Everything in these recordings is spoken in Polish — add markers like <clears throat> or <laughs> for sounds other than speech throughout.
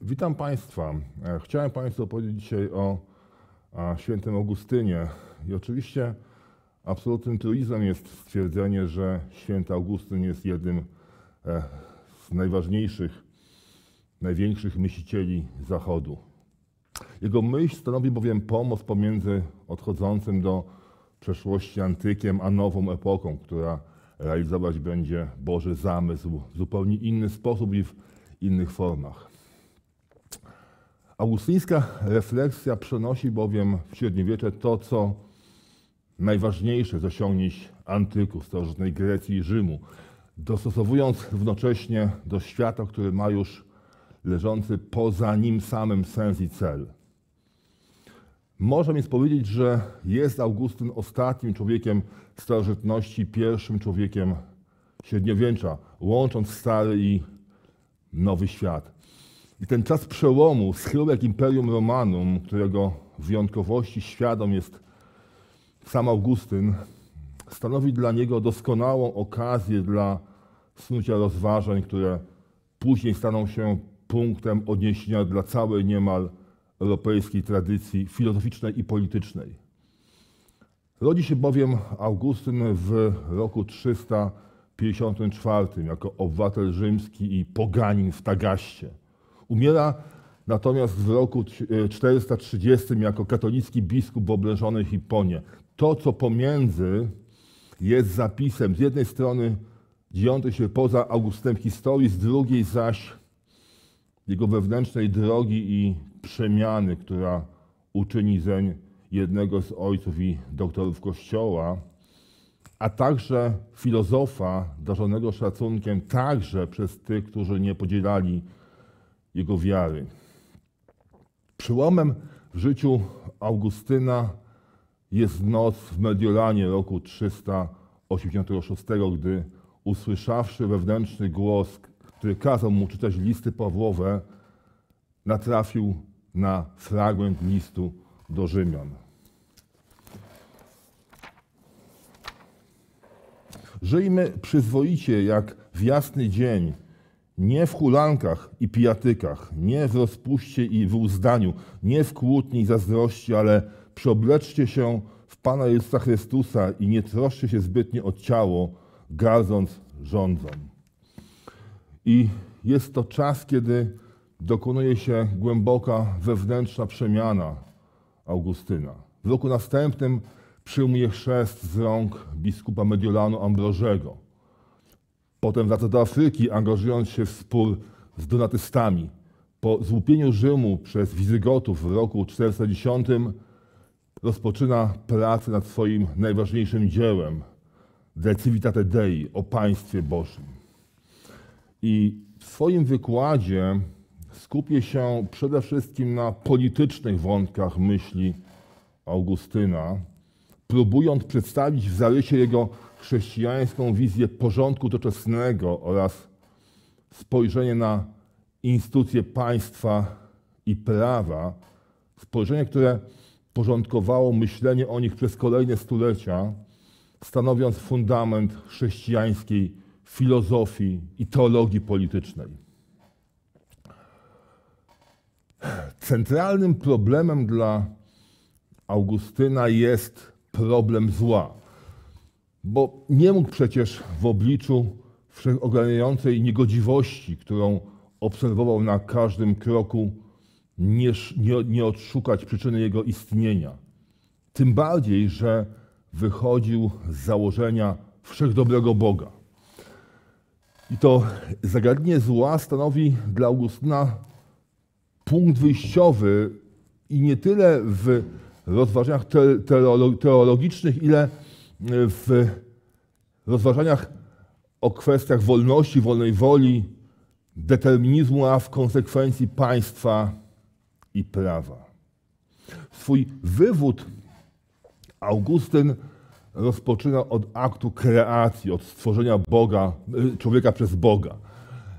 Witam Państwa. E, chciałem Państwu opowiedzieć dzisiaj o świętym Augustynie. I oczywiście Absolutnym truizmem jest stwierdzenie, że święty Augustyn jest jednym e, z najważniejszych, największych myślicieli Zachodu. Jego myśl stanowi bowiem pomost pomiędzy odchodzącym do przeszłości antykiem a nową epoką, która realizować będzie Boży zamysł w zupełnie inny sposób i w innych formach. Augustyńska refleksja przenosi bowiem w średniowiecze to, co najważniejsze z osiągnięć antyku, starożytnej Grecji i Rzymu, dostosowując równocześnie do świata, który ma już leżący poza nim samym sens i cel. Można więc powiedzieć, że jest Augustyn ostatnim człowiekiem starożytności, pierwszym człowiekiem średniowiecza, łącząc stary i nowy świat. I ten czas przełomu, schyłek Imperium Romanum, którego wyjątkowości świadom jest sam Augustyn stanowi dla niego doskonałą okazję dla snucia rozważań, które później staną się punktem odniesienia dla całej niemal europejskiej tradycji filozoficznej i politycznej. Rodzi się bowiem Augustyn w roku 354 jako obywatel rzymski i poganin w Tagaście. Umiera natomiast w roku 430 e, jako katolicki biskup w oblężonej Hiponie to, co pomiędzy jest zapisem z jednej strony dziejącej się poza Augustem historii, z drugiej zaś jego wewnętrznej drogi i przemiany, która uczyni zeń jednego z ojców i doktorów Kościoła, a także filozofa darzonego szacunkiem także przez tych, którzy nie podzielali jego wiary. Przyłomem w życiu Augustyna jest noc w Mediolanie roku 386, gdy usłyszawszy wewnętrzny głos, który kazał mu czytać listy Pawłowe, natrafił na fragment listu do Rzymian. Żyjmy przyzwoicie jak w jasny dzień, nie w hulankach i pijatykach, nie w rozpuście i w uzdaniu, nie w kłótni i zazdrości, ale przeobleczcie się w Pana Jezusa Chrystusa i nie troszcie się zbytnio o ciało, gardząc rządzą. I jest to czas, kiedy dokonuje się głęboka wewnętrzna przemiana Augustyna. W roku następnym przyjmuje chrzest z rąk biskupa Mediolanu Ambrożego. Potem wraca do Afryki, angażując się w spór z donatystami. Po złupieniu Rzymu przez Wizygotów w roku 410 rozpoczyna pracę nad swoim najważniejszym dziełem, De Civitate Dei, o Państwie Bożym. I w swoim wykładzie skupię się przede wszystkim na politycznych wątkach myśli Augustyna, próbując przedstawić w zarysie jego chrześcijańską wizję porządku doczesnego oraz spojrzenie na instytucje państwa i prawa, spojrzenie, które porządkowało myślenie o nich przez kolejne stulecia, stanowiąc fundament chrześcijańskiej filozofii i teologii politycznej. Centralnym problemem dla Augustyna jest problem zła, bo nie mógł przecież w obliczu wszechogarniającej niegodziwości, którą obserwował na każdym kroku, nie, nie, nie odszukać przyczyny jego istnienia. Tym bardziej, że wychodził z założenia wszechdobrego Boga. I to zagadnienie zła stanowi dla Augustyna punkt wyjściowy i nie tyle w rozważaniach teologicznych, ile w rozważaniach o kwestiach wolności, wolnej woli, determinizmu, a w konsekwencji państwa i prawa. Swój wywód Augustyn rozpoczyna od aktu kreacji, od stworzenia Boga, y, człowieka przez Boga.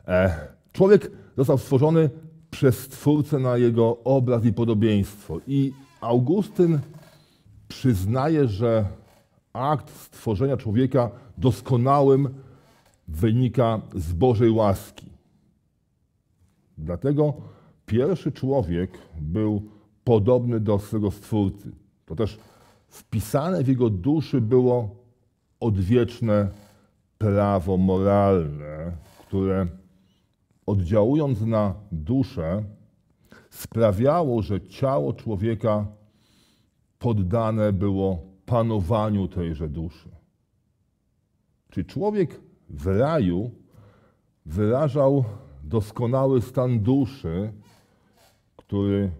E, człowiek został stworzony przez Stwórcę na jego obraz i podobieństwo. I Augustyn przyznaje, że akt stworzenia człowieka doskonałym wynika z Bożej łaski. Dlatego Pierwszy człowiek był podobny do swego stwórcy. To też wpisane w jego duszy było odwieczne prawo moralne, które oddziałując na duszę, sprawiało, że ciało człowieka poddane było panowaniu tejże duszy. Czyli człowiek w raju wyrażał doskonały stan duszy, który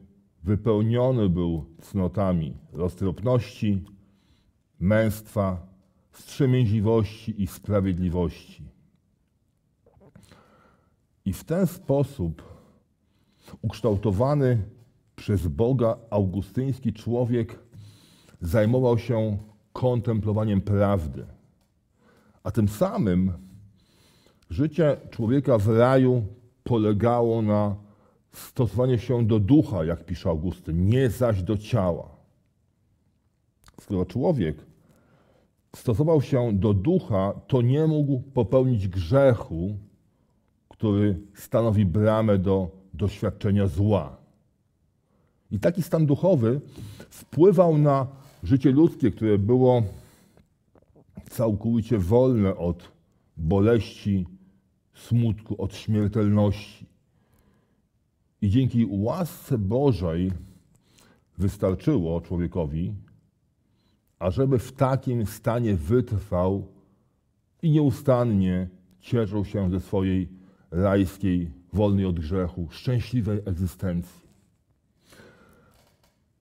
wypełniony był cnotami roztropności, męstwa, wstrzemięźliwości i sprawiedliwości. I w ten sposób ukształtowany przez Boga augustyński człowiek zajmował się kontemplowaniem prawdy. A tym samym życie człowieka w raju polegało na stosowanie się do ducha, jak pisze Augustyn, nie zaś do ciała. Skoro człowiek stosował się do ducha, to nie mógł popełnić grzechu, który stanowi bramę do doświadczenia zła. I taki stan duchowy wpływał na życie ludzkie, które było całkowicie wolne od boleści, smutku, od śmiertelności. I dzięki łasce Bożej wystarczyło człowiekowi, ażeby w takim stanie wytrwał i nieustannie cieszył się ze swojej rajskiej, wolnej od grzechu, szczęśliwej egzystencji.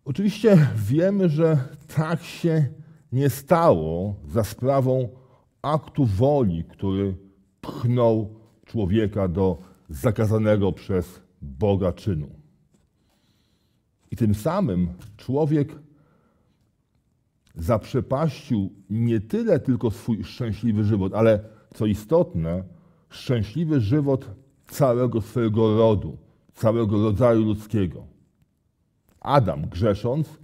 Oczywiście wiemy, że tak się nie stało za sprawą aktu woli, który pchnął człowieka do zakazanego przez Boga czynu. I tym samym człowiek zaprzepaścił nie tyle tylko swój szczęśliwy żywot, ale co istotne, szczęśliwy żywot całego swojego rodu, całego rodzaju ludzkiego. Adam grzesząc,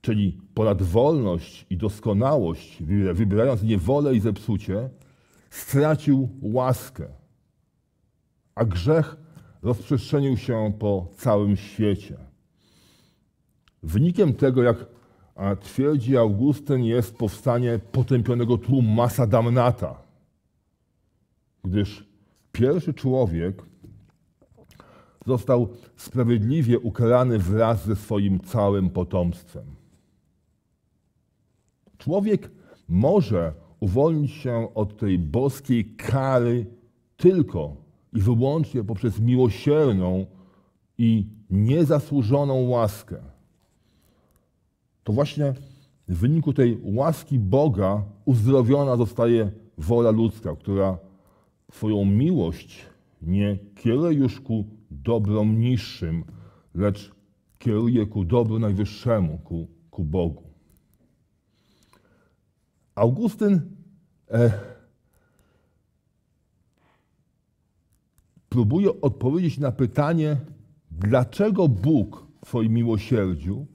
czyli ponad wolność i doskonałość, wybierając niewolę i zepsucie, stracił łaskę. A grzech rozprzestrzenił się po całym świecie. Wynikiem tego, jak twierdzi Augustyn, jest powstanie potępionego tłumu masa damnata, gdyż pierwszy człowiek został sprawiedliwie ukarany wraz ze swoim całym potomstwem. Człowiek może uwolnić się od tej boskiej kary tylko i wyłącznie poprzez miłosierną i niezasłużoną łaskę. To właśnie w wyniku tej łaski Boga uzdrowiona zostaje wola ludzka, która swoją miłość nie kieruje już ku dobrom niższym, lecz kieruje ku dobru najwyższemu, ku, ku Bogu. Augustyn e, próbuję odpowiedzieć na pytanie, dlaczego Bóg w swoim miłosierdziu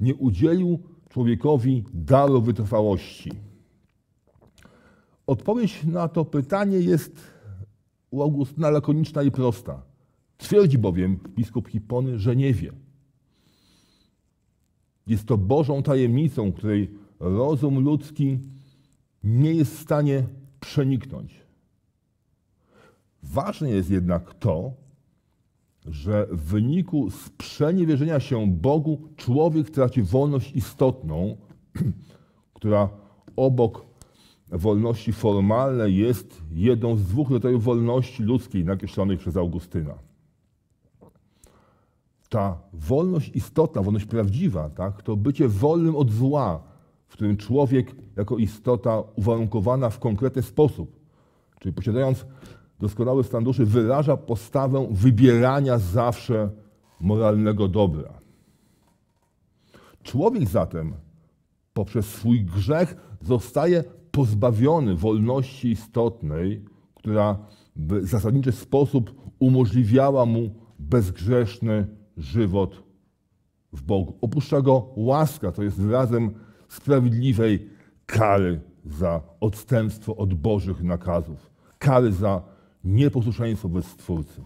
nie udzielił człowiekowi daru wytrwałości. Odpowiedź na to pytanie jest u Augustyna lakoniczna i prosta. Twierdzi bowiem biskup Hipony, że nie wie. Jest to Bożą tajemnicą, której rozum ludzki nie jest w stanie przeniknąć. Ważne jest jednak to, że w wyniku sprzeniewierzenia się Bogu człowiek traci wolność istotną, <clears throat> która obok wolności formalnej jest jedną z dwóch rodzajów wolności ludzkiej nakreślonej przez Augustyna. Ta wolność istotna, wolność prawdziwa, tak, to bycie wolnym od zła, w którym człowiek jako istota uwarunkowana w konkretny sposób, czyli posiadając Doskonały stan duszy wyraża postawę wybierania zawsze moralnego dobra. Człowiek zatem poprzez swój grzech zostaje pozbawiony wolności istotnej, która w zasadniczy sposób umożliwiała mu bezgrzeszny żywot w Bogu. Opuszcza go łaska, to jest wyrazem sprawiedliwej kary za odstępstwo od Bożych nakazów, kary za nieposłuszeństwo wobec Stwórcy.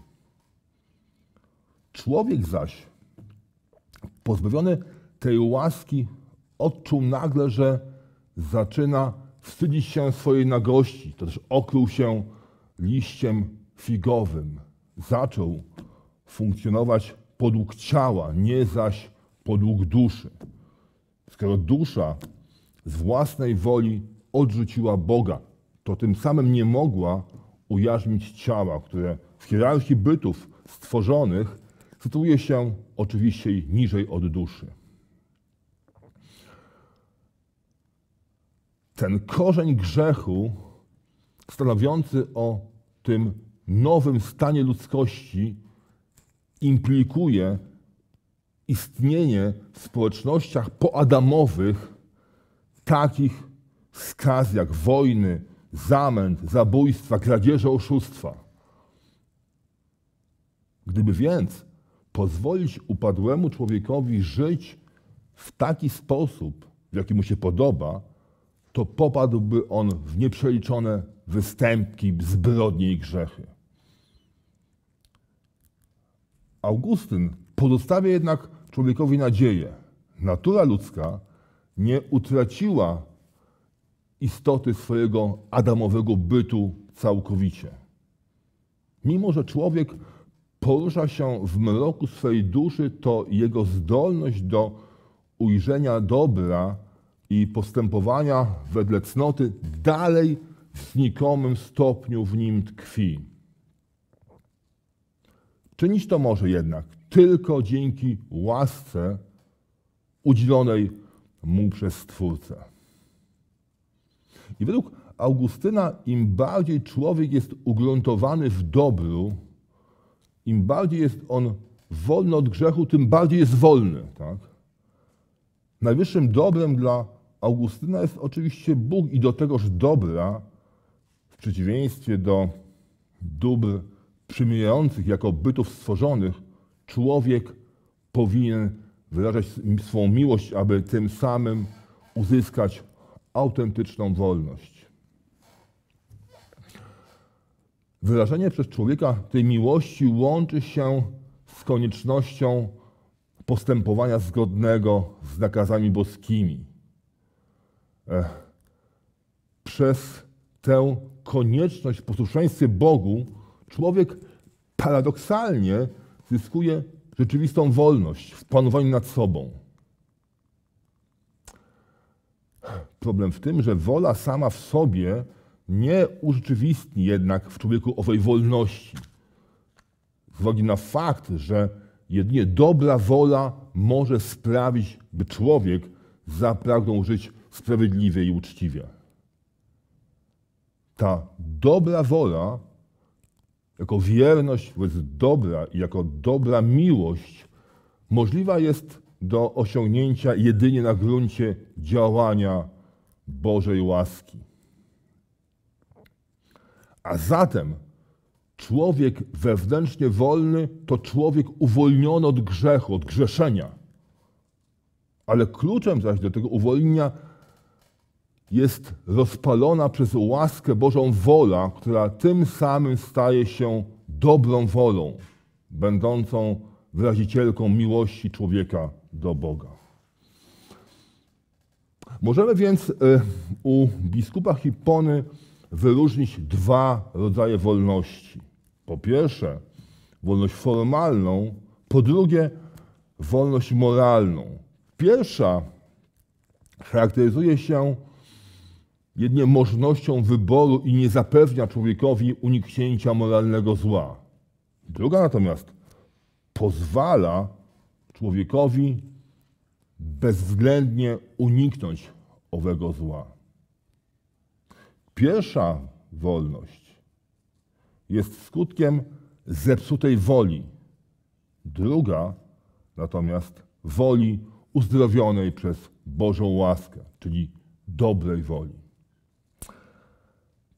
Człowiek zaś, pozbawiony tej łaski, odczuł nagle, że zaczyna wstydzić się swojej nagości, to też okrył się liściem figowym. Zaczął funkcjonować podług ciała, nie zaś podług duszy. Skoro dusza z własnej woli odrzuciła Boga, to tym samym nie mogła ujarzmić ciała, które w hierarchii bytów stworzonych sytuuje się oczywiście niżej od duszy. Ten korzeń grzechu, stanowiący o tym nowym stanie ludzkości, implikuje istnienie w społecznościach poadamowych takich skaz jak wojny, zamęt, zabójstwa, kradzieże, oszustwa. Gdyby więc pozwolić upadłemu człowiekowi żyć w taki sposób, w jaki mu się podoba, to popadłby on w nieprzeliczone występki, zbrodnie i grzechy. Augustyn pozostawia jednak człowiekowi nadzieję. Natura ludzka nie utraciła istoty swojego Adamowego bytu całkowicie. Mimo, że człowiek porusza się w mroku swej duszy, to jego zdolność do ujrzenia dobra i postępowania wedle cnoty dalej w znikomym stopniu w nim tkwi. Czynić to może jednak tylko dzięki łasce udzielonej mu przez Twórcę. I według Augustyna, im bardziej człowiek jest ugruntowany w dobru, im bardziej jest on wolny od grzechu, tym bardziej jest wolny. Tak? Najwyższym dobrem dla Augustyna jest oczywiście Bóg i do tegoż dobra, w przeciwieństwie do dóbr przymierających jako bytów stworzonych, człowiek powinien wyrażać swą miłość, aby tym samym uzyskać autentyczną wolność. Wyrażenie przez człowieka tej miłości łączy się z koniecznością postępowania zgodnego z nakazami boskimi. Przez tę konieczność w posłuszeństwie Bogu człowiek paradoksalnie zyskuje rzeczywistą wolność w panowaniu nad sobą. Problem w tym, że wola sama w sobie nie urzeczywistni jednak w człowieku owej wolności. Z uwagi na fakt, że jedynie dobra wola może sprawić, by człowiek zapragnął żyć sprawiedliwie i uczciwie. Ta dobra wola, jako wierność wobec dobra i jako dobra miłość, możliwa jest do osiągnięcia jedynie na gruncie działania Bożej łaski. A zatem człowiek wewnętrznie wolny to człowiek uwolniony od grzechu, od grzeszenia. Ale kluczem zaś do tego uwolnienia jest rozpalona przez łaskę Bożą wola, która tym samym staje się dobrą wolą, będącą wyrazicielką miłości człowieka do Boga. Możemy więc y, u biskupa Hipony wyróżnić dwa rodzaje wolności. Po pierwsze, wolność formalną, po drugie, wolność moralną. Pierwsza charakteryzuje się jedynie możliwością wyboru i nie zapewnia człowiekowi uniknięcia moralnego zła. Druga natomiast pozwala człowiekowi bezwzględnie uniknąć owego zła. Pierwsza wolność jest skutkiem zepsutej woli. Druga natomiast woli uzdrowionej przez Bożą łaskę, czyli dobrej woli.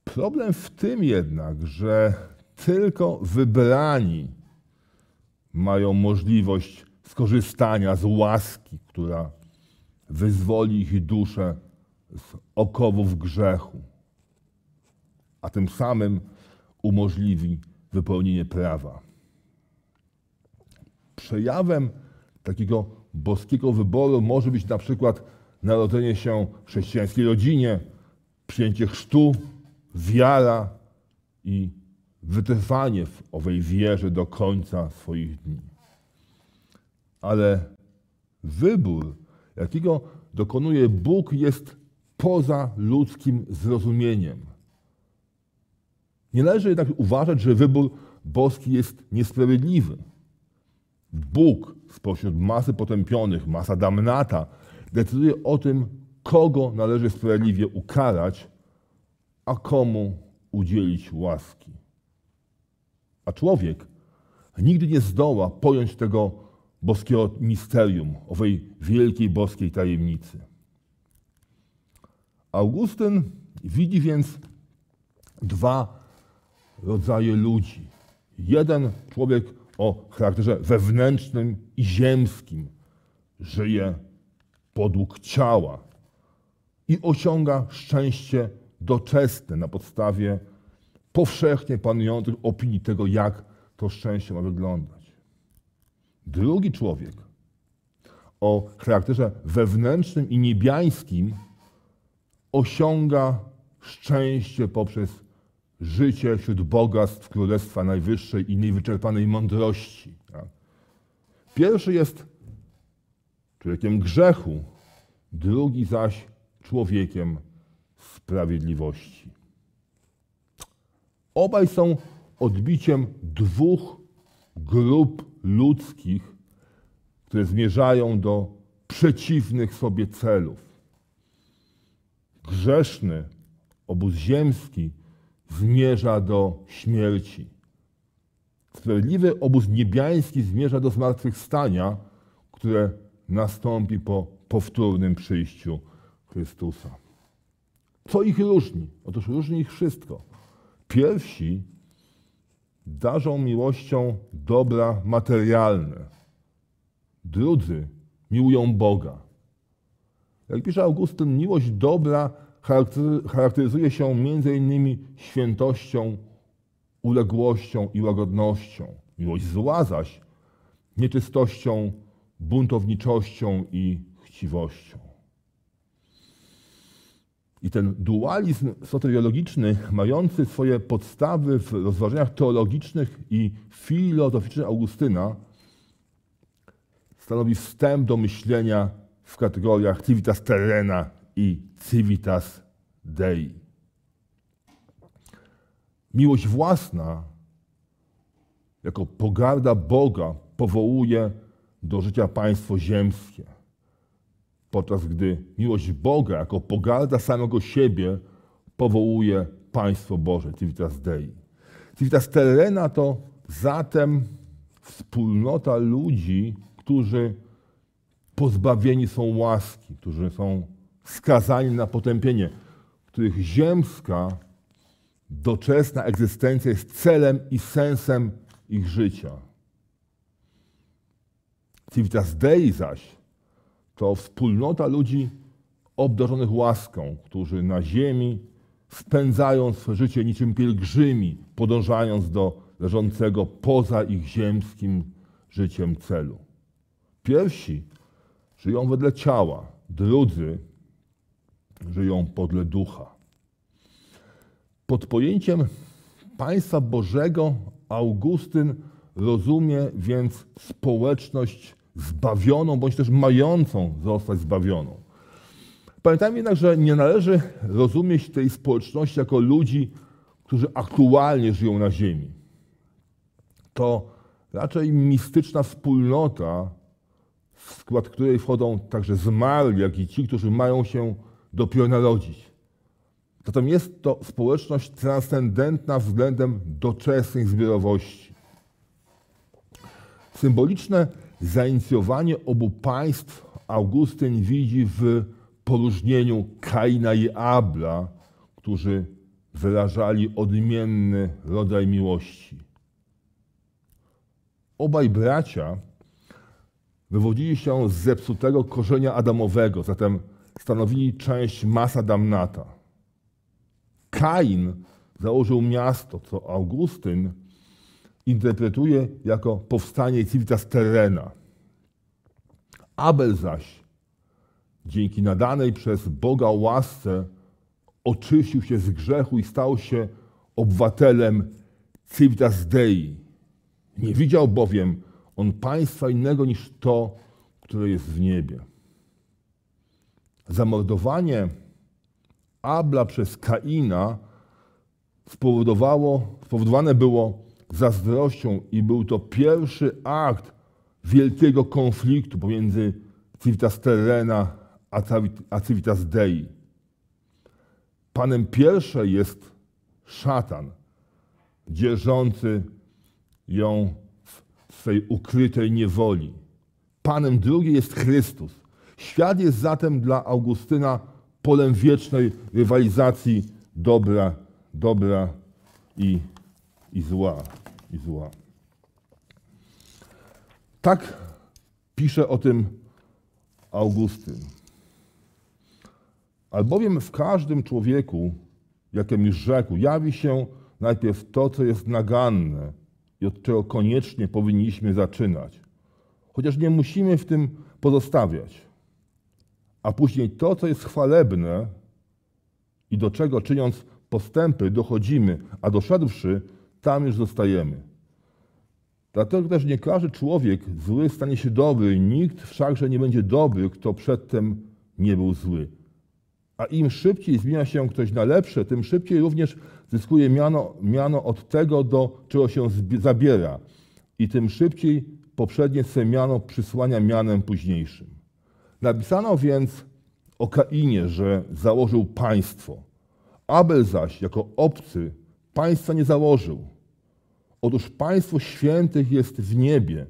Problem w tym jednak, że tylko wybrani mają możliwość skorzystania z łaski, która wyzwoli ich duszę z okowów grzechu, a tym samym umożliwi wypełnienie prawa. Przejawem takiego boskiego wyboru może być na przykład narodzenie się w chrześcijańskiej rodzinie, przyjęcie chrztu, wiara i wytrwanie w owej wierze do końca swoich dni ale wybór, jakiego dokonuje Bóg, jest poza ludzkim zrozumieniem. Nie należy jednak uważać, że wybór boski jest niesprawiedliwy. Bóg spośród masy potępionych, masa damnata, decyduje o tym, kogo należy sprawiedliwie ukarać, a komu udzielić łaski. A człowiek nigdy nie zdoła pojąć tego boskiego misterium, owej wielkiej boskiej tajemnicy. Augustyn widzi więc dwa rodzaje ludzi. Jeden człowiek o charakterze wewnętrznym i ziemskim żyje podług ciała i osiąga szczęście doczesne na podstawie powszechnie panujących opinii tego, jak to szczęście ma wyglądać. Drugi człowiek o charakterze wewnętrznym i niebiańskim osiąga szczęście poprzez życie wśród bogactw Królestwa Najwyższej i niewyczerpanej mądrości. Tak? Pierwszy jest człowiekiem grzechu, drugi zaś człowiekiem sprawiedliwości. Obaj są odbiciem dwóch grup ludzkich, które zmierzają do przeciwnych sobie celów. Grzeszny obóz ziemski zmierza do śmierci. Sprawiedliwy obóz niebiański zmierza do zmartwychwstania, które nastąpi po powtórnym przyjściu Chrystusa. Co ich różni? Otóż różni ich wszystko. Pierwsi darzą miłością dobra materialne. Drudzy miłują Boga. Jak pisze Augustyn, miłość dobra charakteryzuje się m.in. świętością, uległością i łagodnością. Miłość zła zaś nieczystością, buntowniczością i chciwością. I ten dualizm soteriologiczny, mający swoje podstawy w rozważaniach teologicznych i filozoficznych Augustyna, stanowi wstęp do myślenia w kategoriach civitas terrena i civitas dei. Miłość własna, jako pogarda Boga, powołuje do życia państwo ziemskie podczas gdy miłość Boga jako pogarda samego siebie powołuje państwo Boże, Civitas Dei. Civitas Terrena to zatem wspólnota ludzi, którzy pozbawieni są łaski, którzy są skazani na potępienie, których ziemska, doczesna egzystencja jest celem i sensem ich życia. Civitas Dei zaś to wspólnota ludzi obdarzonych łaską, którzy na ziemi, spędzają swoje życie niczym pielgrzymi, podążając do leżącego poza ich ziemskim życiem celu. Pierwsi żyją wedle ciała, drudzy żyją podle ducha. Pod pojęciem państwa Bożego Augustyn rozumie więc społeczność zbawioną, bądź też mającą zostać zbawioną. Pamiętajmy jednak, że nie należy rozumieć tej społeczności jako ludzi, którzy aktualnie żyją na Ziemi. To raczej mistyczna wspólnota, w skład której wchodzą także zmarli, jak i ci, którzy mają się dopiero narodzić. Zatem jest to społeczność transcendentna względem doczesnej zbiorowości. Symboliczne Zainicjowanie obu państw Augustyn widzi w poróżnieniu Kaina i Abla, którzy wyrażali odmienny rodzaj miłości. Obaj bracia wywodzili się z zepsutego korzenia Adamowego, zatem stanowili część masa damnata. Kain założył miasto, co Augustyn interpretuje jako powstanie Civitas Terrena. Abel zaś, dzięki nadanej przez Boga łasce, oczyścił się z grzechu i stał się obywatelem Civitas Dei. Nie widział bowiem on państwa innego niż to, które jest w niebie. Zamordowanie Abla przez Kaina spowodowało, spowodowane było zazdrością i był to pierwszy akt wielkiego konfliktu pomiędzy Civitas Terrena a Civitas Dei. Panem pierwszej jest szatan, dzierżący ją w swej ukrytej niewoli. Panem drugiej jest Chrystus. Świat jest zatem dla Augustyna polem wiecznej rywalizacji dobra, dobra i, i zła i zła. Tak pisze o tym Augustyn. Albowiem w każdym człowieku, jakim już rzekł, jawi się najpierw to, co jest naganne i od czego koniecznie powinniśmy zaczynać, chociaż nie musimy w tym pozostawiać, a później to, co jest chwalebne i do czego czyniąc postępy dochodzimy, a doszedłszy, tam już zostajemy. Dlatego też nie każdy człowiek zły stanie się dobry, nikt wszakże nie będzie dobry, kto przedtem nie był zły. A im szybciej zmienia się ktoś na lepsze, tym szybciej również zyskuje miano, miano od tego, do czego się zabiera. I tym szybciej poprzednie swe miano przysłania mianem późniejszym. Napisano więc o Kainie, że założył państwo. Abel zaś jako obcy państwa nie założył. Otóż państwo świętych jest w niebie.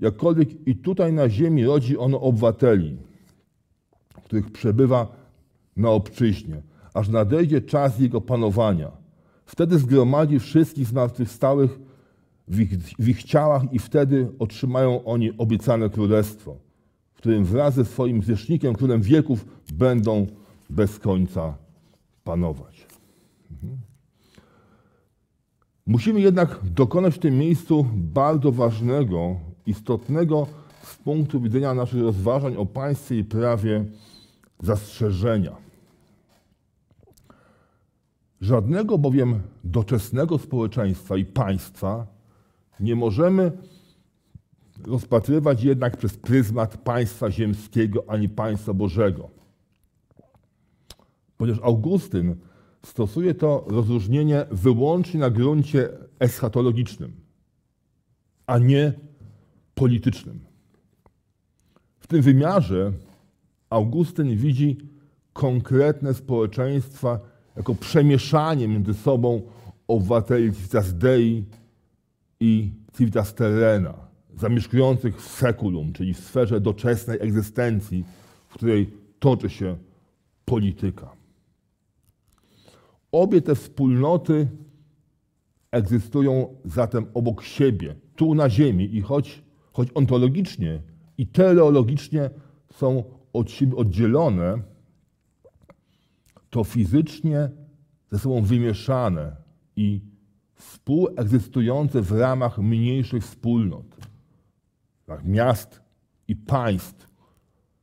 Jakkolwiek i tutaj na ziemi rodzi ono obywateli, których przebywa na obczyźnie, aż nadejdzie czas jego panowania. Wtedy zgromadzi wszystkich zmartwychwstałych w ich, w ich ciałach i wtedy otrzymają oni obiecane królestwo, w którym wraz ze swoim zwierzchnikiem, królem wieków, będą bez końca panować. Mhm. Musimy jednak dokonać w tym miejscu bardzo ważnego, istotnego z punktu widzenia naszych rozważań o państwie i prawie zastrzeżenia. Żadnego bowiem doczesnego społeczeństwa i państwa nie możemy rozpatrywać jednak przez pryzmat państwa ziemskiego ani państwa Bożego. Ponieważ Augustyn stosuje to rozróżnienie wyłącznie na gruncie eschatologicznym, a nie politycznym. W tym wymiarze Augustyn widzi konkretne społeczeństwa jako przemieszanie między sobą obywateli Civitas Dei i Civitas Terrena, zamieszkujących w sekulum, czyli w sferze doczesnej egzystencji, w której toczy się polityka. Obie te wspólnoty egzystują zatem obok siebie, tu na ziemi i choć, choć ontologicznie i teleologicznie są od siebie oddzielone, to fizycznie ze sobą wymieszane i współegzystujące w ramach mniejszych wspólnot, tak, miast i państw,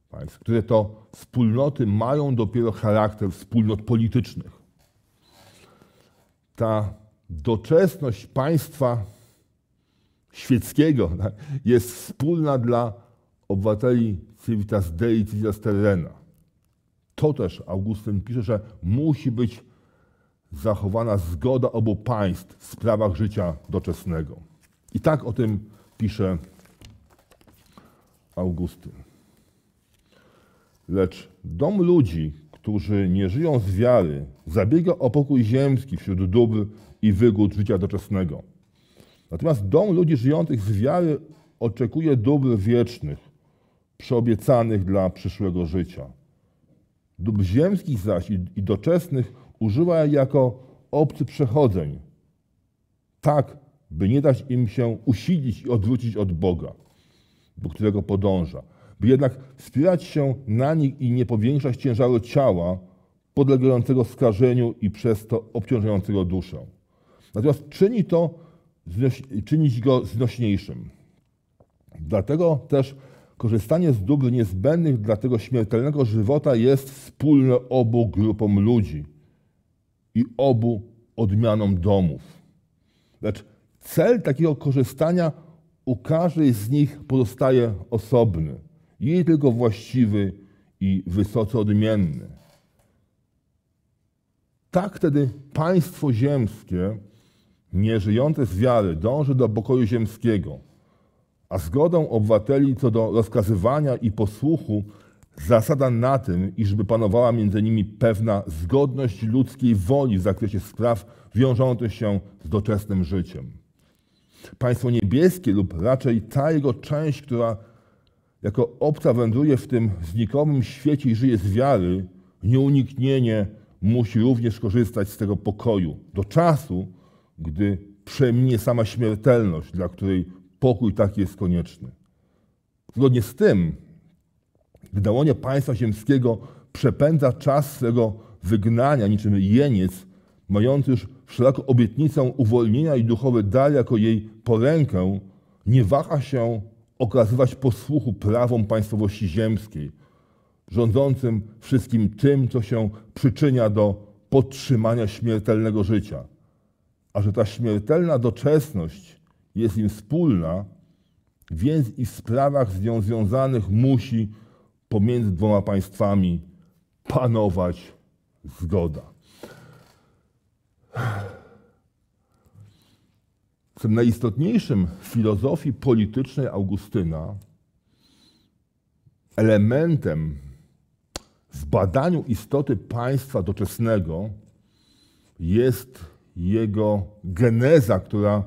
państw, które to wspólnoty mają dopiero charakter wspólnot politycznych ta doczesność państwa świeckiego tak, jest wspólna dla obywateli civitas dei, civitas terrena. To też Augustyn pisze, że musi być zachowana zgoda obu państw w sprawach życia doczesnego. I tak o tym pisze Augustyn. Lecz dom ludzi, którzy nie żyją z wiary, zabiega o pokój ziemski wśród dóbr i wygód życia doczesnego. Natomiast dom ludzi żyjących z wiary oczekuje dóbr wiecznych, przeobiecanych dla przyszłego życia. Dóbr ziemskich zaś i, doczesnych używa jako obcy przechodzeń, tak, by nie dać im się usilić i odwrócić od Boga, do którego podąża by jednak wspierać się na nich i nie powiększać ciężaru ciała podlegającego skażeniu i przez to obciążającego duszę. Natomiast czyni to czynić go znośniejszym. Dlatego też korzystanie z dóbr niezbędnych dla tego śmiertelnego żywota jest wspólne obu grupom ludzi i obu odmianom domów. Lecz cel takiego korzystania u każdej z nich pozostaje osobny jej tylko właściwy i wysoce odmienny. Tak wtedy państwo ziemskie, nieżyjące z wiary, dąży do pokoju ziemskiego, a zgodą obywateli co do rozkazywania i posłuchu zasada na tym, iżby panowała między nimi pewna zgodność ludzkiej woli w zakresie spraw wiążących się z doczesnym życiem. Państwo niebieskie lub raczej ta jego część, która jako obca wędruje w tym znikomym świecie i żyje z wiary, nieuniknienie musi również korzystać z tego pokoju do czasu, gdy przeminie sama śmiertelność, dla której pokój taki jest konieczny. Zgodnie z tym, gdałonie państwa ziemskiego przepędza czas swego wygnania niczym jeniec, mający już wszelako obietnicę uwolnienia i duchowe dar jako jej porękę, nie waha się okazywać posłuchu prawom państwowości ziemskiej, rządzącym wszystkim tym, co się przyczynia do podtrzymania śmiertelnego życia. A że ta śmiertelna doczesność jest im wspólna, więc i w sprawach z nią związanych musi pomiędzy dwoma państwami panować zgoda tym najistotniejszym w filozofii politycznej Augustyna elementem w badaniu istoty państwa doczesnego jest jego geneza, która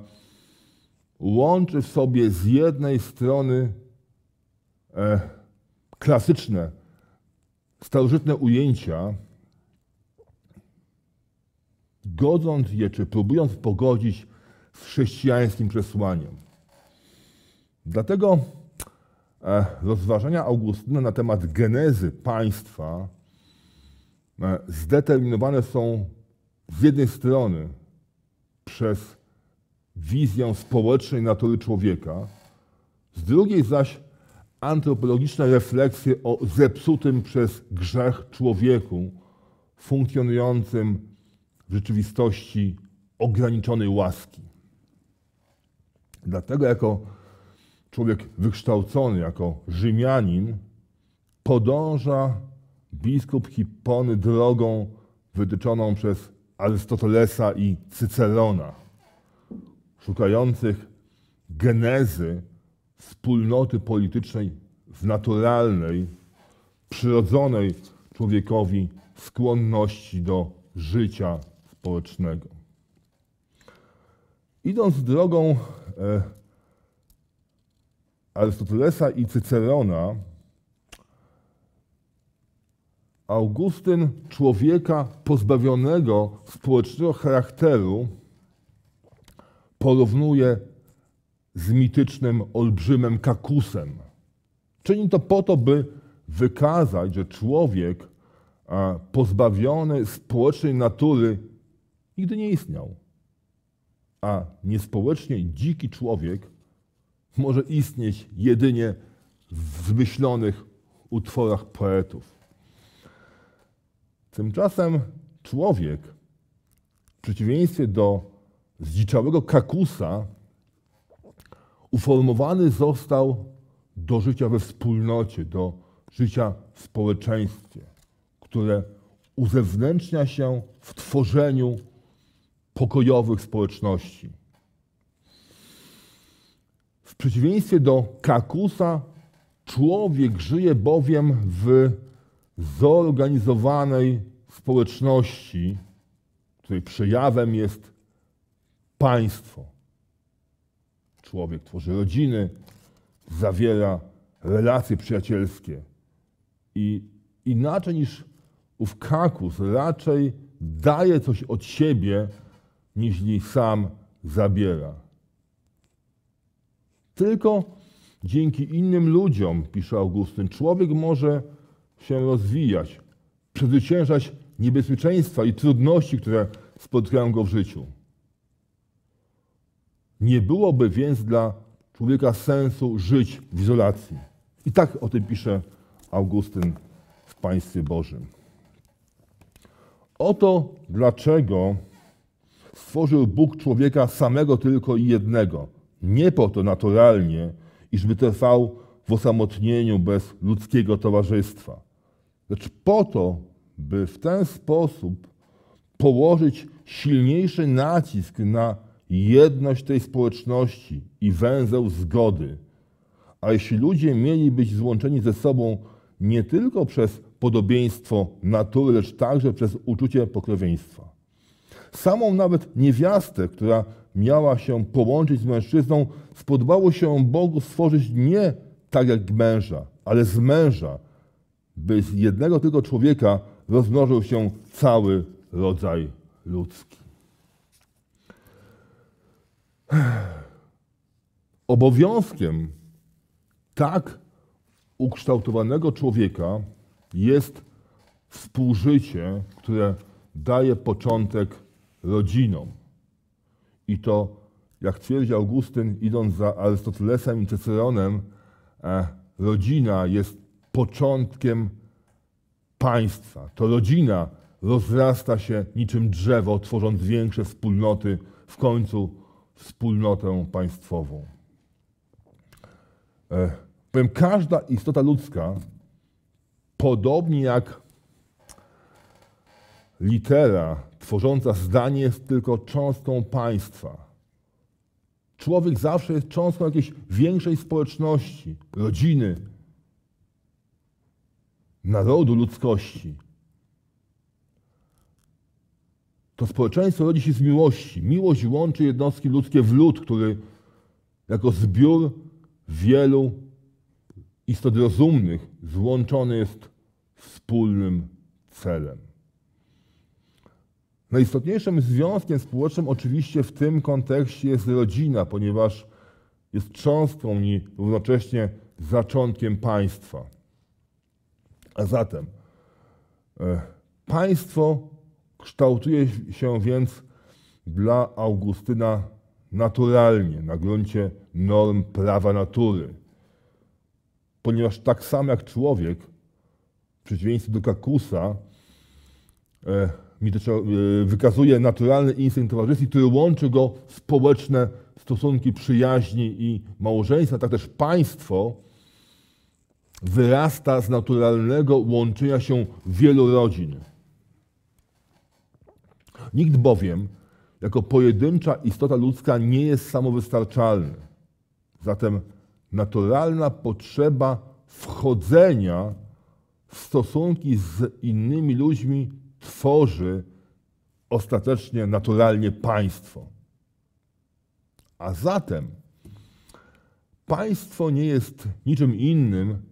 łączy w sobie z jednej strony e, klasyczne, starożytne ujęcia, godząc je czy próbując pogodzić chrześcijańskim przesłaniem. Dlatego e, rozważania Augustyna na temat genezy państwa e, zdeterminowane są z jednej strony przez wizję społecznej natury człowieka, z drugiej zaś antropologiczne refleksje o zepsutym przez grzech człowieku funkcjonującym w rzeczywistości ograniczonej łaski. Dlatego jako człowiek wykształcony, jako Rzymianin, podąża biskup Hippony drogą wytyczoną przez Arystotelesa i Cycerona, szukających genezy wspólnoty politycznej w naturalnej, przyrodzonej człowiekowi skłonności do życia społecznego idąc drogą e, Arystotelesa i Cycerona, Augustyn człowieka pozbawionego społecznego charakteru porównuje z mitycznym olbrzymem kakusem. Czyni to po to, by wykazać, że człowiek pozbawiony społecznej natury nigdy nie istniał a niespołecznie dziki człowiek może istnieć jedynie w zmyślonych utworach poetów. Tymczasem człowiek, w przeciwieństwie do zdziczałego kakusa, uformowany został do życia we wspólnocie, do życia w społeczeństwie, które uzewnętrznia się w tworzeniu pokojowych społeczności. W przeciwieństwie do kakusa, człowiek żyje bowiem w zorganizowanej społeczności, której przejawem jest państwo. Człowiek tworzy rodziny, zawiera relacje przyjacielskie. I inaczej niż ów kakus, raczej daje coś od siebie niżli sam zabiera. Tylko dzięki innym ludziom, pisze Augustyn, człowiek może się rozwijać, przezwyciężać niebezpieczeństwa i trudności, które spotkają go w życiu. Nie byłoby więc dla człowieka sensu żyć w izolacji. I tak o tym pisze Augustyn w Państwie Bożym. Oto dlaczego Stworzył Bóg człowieka samego tylko i jednego. Nie po to naturalnie, iżby trwał w osamotnieniu bez ludzkiego towarzystwa, lecz po to, by w ten sposób położyć silniejszy nacisk na jedność tej społeczności i węzeł zgody. A jeśli ludzie mieli być złączeni ze sobą nie tylko przez podobieństwo natury, lecz także przez uczucie pokrewieństwa. Samą nawet niewiastę, która miała się połączyć z mężczyzną, spodobało się Bogu stworzyć nie tak jak męża, ale z męża, by z jednego tylko człowieka rozmnożył się cały rodzaj ludzki. <sighs> Obowiązkiem tak ukształtowanego człowieka jest współżycie, które daje początek rodziną. I to, jak twierdzi Augustyn, idąc za Arystotelesem i Ceceronem, e, rodzina jest początkiem państwa. To rodzina rozrasta się niczym drzewo, tworząc większe wspólnoty, w końcu wspólnotę państwową. E, powiem, każda istota ludzka, podobnie jak litera tworząca zdanie jest tylko cząstką państwa. Człowiek zawsze jest cząstką jakiejś większej społeczności, rodziny, narodu, ludzkości. To społeczeństwo rodzi się z miłości. Miłość łączy jednostki ludzkie w lud, który jako zbiór wielu istot rozumnych złączony jest wspólnym celem. Najistotniejszym związkiem społecznym oczywiście w tym kontekście jest rodzina, ponieważ jest cząstką i równocześnie zaczątkiem państwa. A zatem e, państwo kształtuje się więc dla Augustyna naturalnie, na gruncie norm prawa natury. Ponieważ tak samo jak człowiek, w przeciwieństwie do kakusa, e, E, wykazuje naturalny instynkt towarzystwa, który łączy go społeczne stosunki przyjaźni i małżeństwa, tak też państwo wyrasta z naturalnego łączenia się wielu rodzin. Nikt bowiem jako pojedyncza istota ludzka nie jest samowystarczalny. Zatem naturalna potrzeba wchodzenia w stosunki z innymi ludźmi tworzy ostatecznie, naturalnie państwo. A zatem państwo nie jest niczym innym,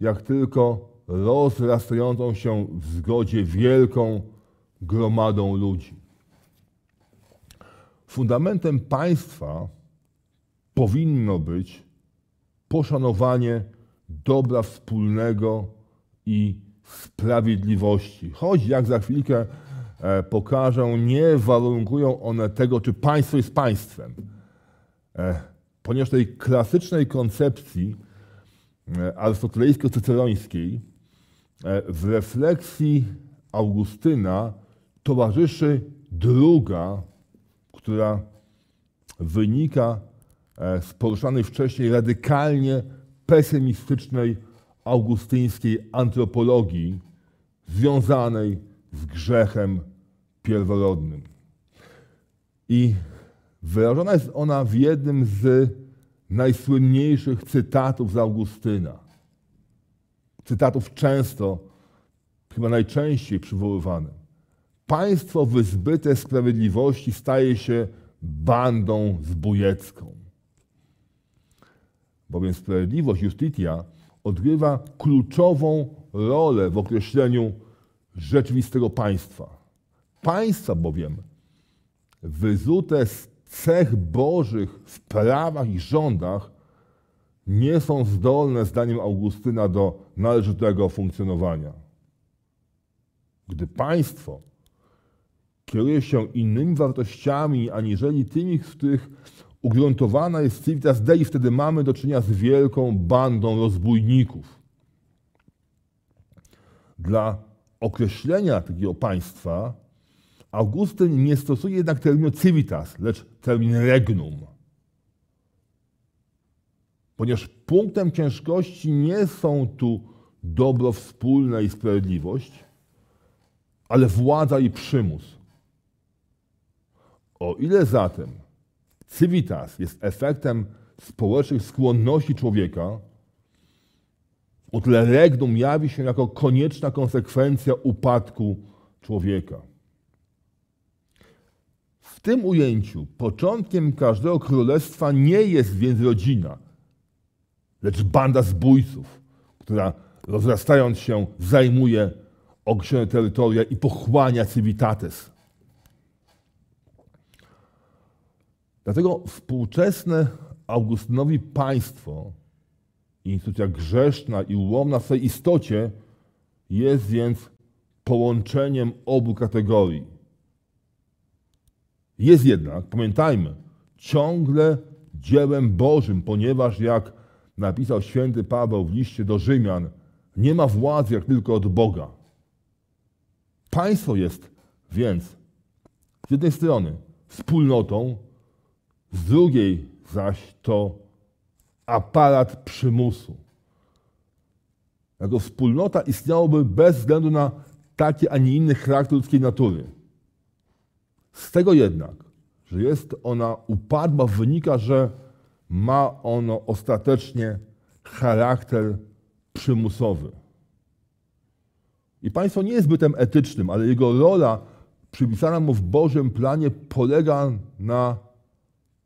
jak tylko rozrastającą się w zgodzie wielką gromadą ludzi. Fundamentem państwa powinno być poszanowanie dobra wspólnego i sprawiedliwości. Choć jak za chwilkę e, pokażę, nie warunkują one tego, czy państwo jest państwem. E, ponieważ tej klasycznej koncepcji e, arystotelejsko-cycerońskiej w refleksji Augustyna towarzyszy druga, która wynika z poruszanej wcześniej radykalnie pesymistycznej augustyńskiej antropologii związanej z grzechem pierworodnym. I wyrażona jest ona w jednym z najsłynniejszych cytatów z Augustyna. Cytatów często, chyba najczęściej przywoływanym. Państwo wyzbyte sprawiedliwości staje się bandą zbójecką. Bowiem sprawiedliwość, justitia, odgrywa kluczową rolę w określeniu rzeczywistego państwa. Państwa bowiem wyzute z cech bożych w prawach i rządach nie są zdolne, zdaniem Augustyna, do należytego funkcjonowania. Gdy państwo kieruje się innymi wartościami aniżeli tymi, w których ugruntowana jest Civitas Dei, wtedy mamy do czynienia z wielką bandą rozbójników. Dla określenia takiego państwa Augustyn nie stosuje jednak terminu civitas, lecz termin regnum. Ponieważ punktem ciężkości nie są tu dobro wspólne i sprawiedliwość, ale władza i przymus. O ile zatem Civitas jest efektem społecznych skłonności człowieka, o tyle regnum jawi się jako konieczna konsekwencja upadku człowieka. W tym ujęciu początkiem każdego królestwa nie jest więc rodzina, lecz banda zbójców, która rozrastając się zajmuje określone terytoria i pochłania civitates. Dlatego współczesne Augustynowi państwo, instytucja grzeszna i ułomna w swojej istocie, jest więc połączeniem obu kategorii. Jest jednak, pamiętajmy, ciągle dziełem Bożym, ponieważ jak napisał święty Paweł w liście do Rzymian, nie ma władzy jak tylko od Boga. Państwo jest więc z jednej strony wspólnotą, z drugiej zaś to aparat przymusu. Jako wspólnota istniałoby bez względu na taki, a nie inny charakter ludzkiej natury. Z tego jednak, że jest ona upadła, wynika, że ma ono ostatecznie charakter przymusowy. I państwo nie jest bytem etycznym, ale jego rola przypisana mu w Bożym planie polega na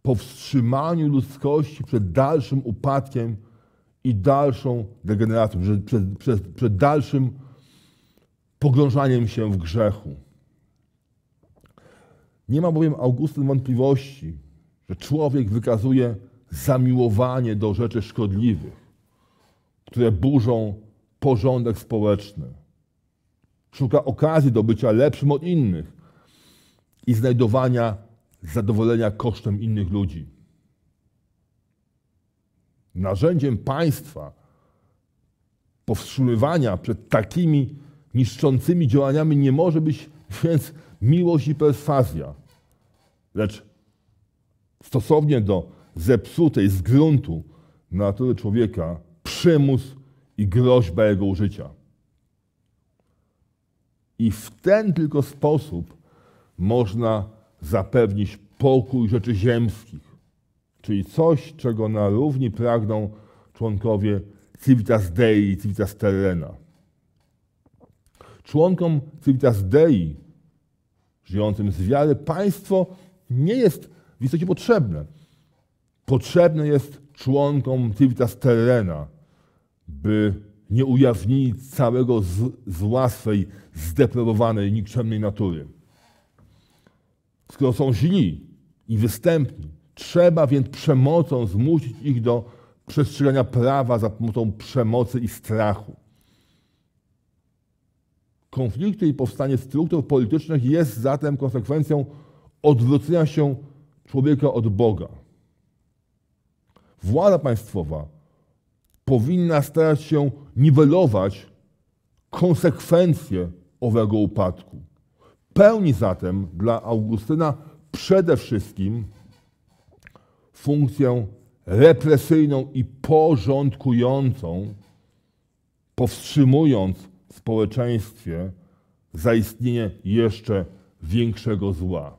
powstrzymaniu ludzkości przed dalszym upadkiem i dalszą degeneracją, przed, przed, przed, przed dalszym pogrążaniem się w grzechu. Nie ma bowiem Augustyn wątpliwości, że człowiek wykazuje zamiłowanie do rzeczy szkodliwych, które burzą porządek społeczny. Szuka okazji do bycia lepszym od innych i znajdowania zadowolenia kosztem innych ludzi. Narzędziem państwa powstrzymywania przed takimi niszczącymi działaniami nie może być więc miłość i perswazja. Lecz stosownie do zepsutej z gruntu natury człowieka przymus i groźba jego użycia. I w ten tylko sposób można zapewnić pokój rzeczy ziemskich, czyli coś, czego na równi pragną członkowie Civitas Dei i Civitas Terrena. Członkom Civitas Dei, żyjącym z wiary, państwo nie jest w istocie potrzebne. Potrzebne jest członkom Civitas Terrena, by nie ujawnili całego zła swej zdeprawowanej, nikczemnej natury skoro są źli i występni. Trzeba więc przemocą zmusić ich do przestrzegania prawa za pomocą przemocy i strachu. Konflikty i powstanie struktur politycznych jest zatem konsekwencją odwrócenia się człowieka od Boga. Władza państwowa powinna starać się niwelować konsekwencje owego upadku pełni zatem dla Augustyna przede wszystkim funkcję represyjną i porządkującą, powstrzymując w społeczeństwie zaistnienie jeszcze większego zła.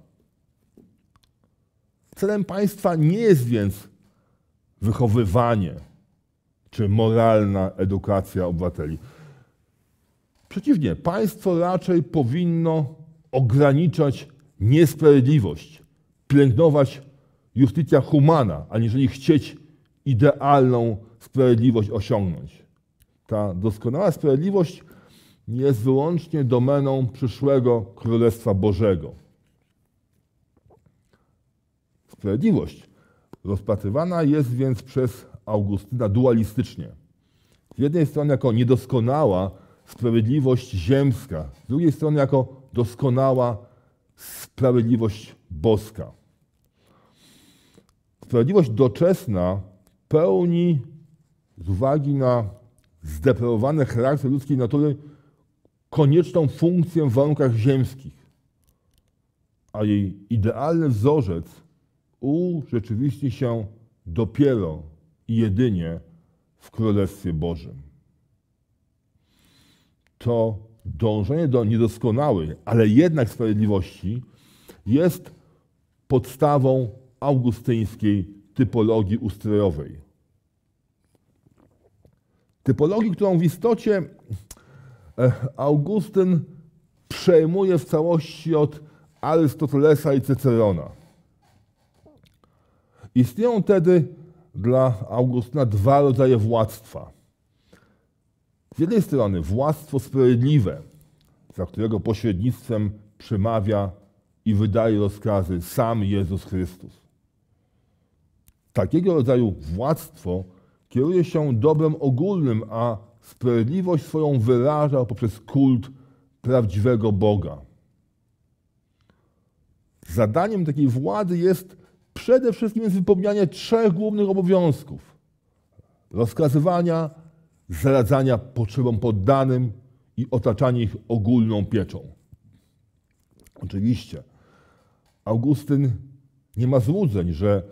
Celem państwa nie jest więc wychowywanie czy moralna edukacja obywateli. Przeciwnie, państwo raczej powinno ograniczać niesprawiedliwość, pielęgnować justycja humana, aniżeli chcieć idealną sprawiedliwość osiągnąć. Ta doskonała sprawiedliwość jest wyłącznie domeną przyszłego Królestwa Bożego. Sprawiedliwość rozpatrywana jest więc przez Augustyna dualistycznie. Z jednej strony jako niedoskonała sprawiedliwość ziemska, z drugiej strony jako doskonała sprawiedliwość boska. Sprawiedliwość doczesna pełni z uwagi na zdeprawowany charakter ludzkiej natury konieczną funkcję w warunkach ziemskich, a jej idealny wzorzec urzeczywiści się dopiero i jedynie w Królestwie Bożym. To dążenie do niedoskonałej, ale jednak sprawiedliwości jest podstawą augustyńskiej typologii ustrojowej. Typologii, którą w istocie e, Augustyn przejmuje w całości od Arystotelesa i Cycerona. Istnieją tedy dla Augustyna dwa rodzaje władztwa – z jednej strony władztwo sprawiedliwe, za którego pośrednictwem przemawia i wydaje rozkazy sam Jezus Chrystus. Takiego rodzaju władztwo kieruje się dobrem ogólnym, a sprawiedliwość swoją wyraża poprzez kult prawdziwego Boga. Zadaniem takiej władzy jest przede wszystkim jest wypełnianie trzech głównych obowiązków: rozkazywania, zaradzania potrzebom poddanym i otaczania ich ogólną pieczą. Oczywiście, Augustyn nie ma złudzeń, że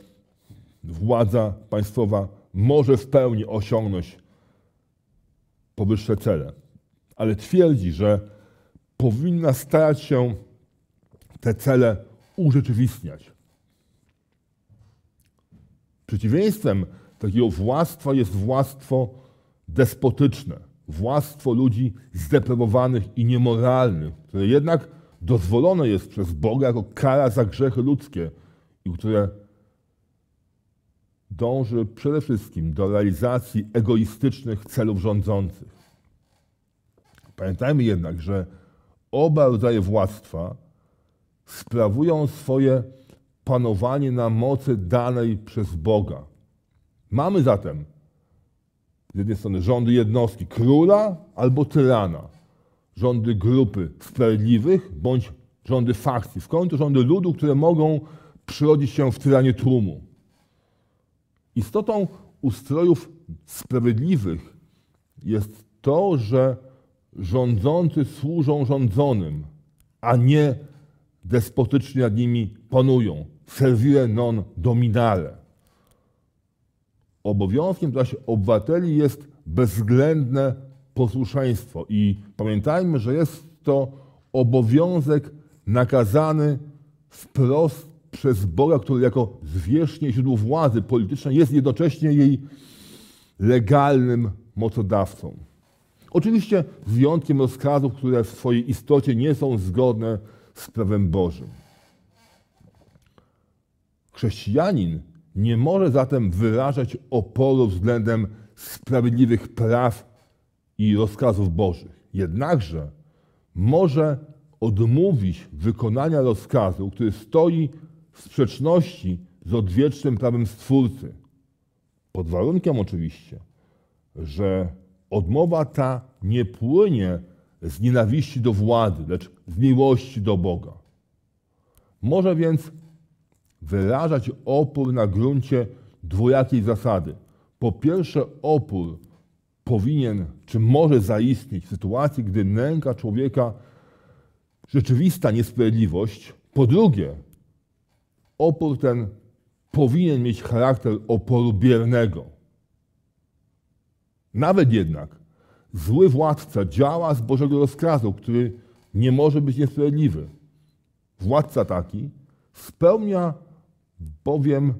władza państwowa może w pełni osiągnąć powyższe cele, ale twierdzi, że powinna starać się te cele urzeczywistniać. Przeciwieństwem takiego władztwa jest władztwo despotyczne, władztwo ludzi zdeprowowanych i niemoralnych, które jednak dozwolone jest przez Boga jako kara za grzechy ludzkie i które dąży przede wszystkim do realizacji egoistycznych celów rządzących. Pamiętajmy jednak, że oba rodzaje władztwa sprawują swoje panowanie na mocy danej przez Boga. Mamy zatem z jednej strony rządy jednostki króla albo tyrana, rządy grupy sprawiedliwych bądź rządy fakcji, w końcu rządy ludu, które mogą przyrodzić się w tyranie tłumu. Istotą ustrojów sprawiedliwych jest to, że rządzący służą rządzonym, a nie despotycznie nad nimi panują. Servire non dominare obowiązkiem, dla znaczy obywateli jest bezwzględne posłuszeństwo. I pamiętajmy, że jest to obowiązek nakazany wprost przez Boga, który jako zwierzchnie źródło władzy politycznej jest jednocześnie jej legalnym mocodawcą. Oczywiście z wyjątkiem rozkazów, które w swojej istocie nie są zgodne z prawem Bożym. Chrześcijanin nie może zatem wyrażać oporu względem sprawiedliwych praw i rozkazów Bożych. Jednakże może odmówić wykonania rozkazu, który stoi w sprzeczności z odwiecznym prawem Stwórcy. Pod warunkiem oczywiście, że odmowa ta nie płynie z nienawiści do władzy, lecz z miłości do Boga. Może więc wyrażać opór na gruncie dwojakiej zasady. Po pierwsze, opór powinien czy może zaistnieć w sytuacji, gdy nęka człowieka rzeczywista niesprawiedliwość. Po drugie, opór ten powinien mieć charakter oporu biernego. Nawet jednak zły władca działa z Bożego rozkazu, który nie może być niesprawiedliwy. Władca taki spełnia bowiem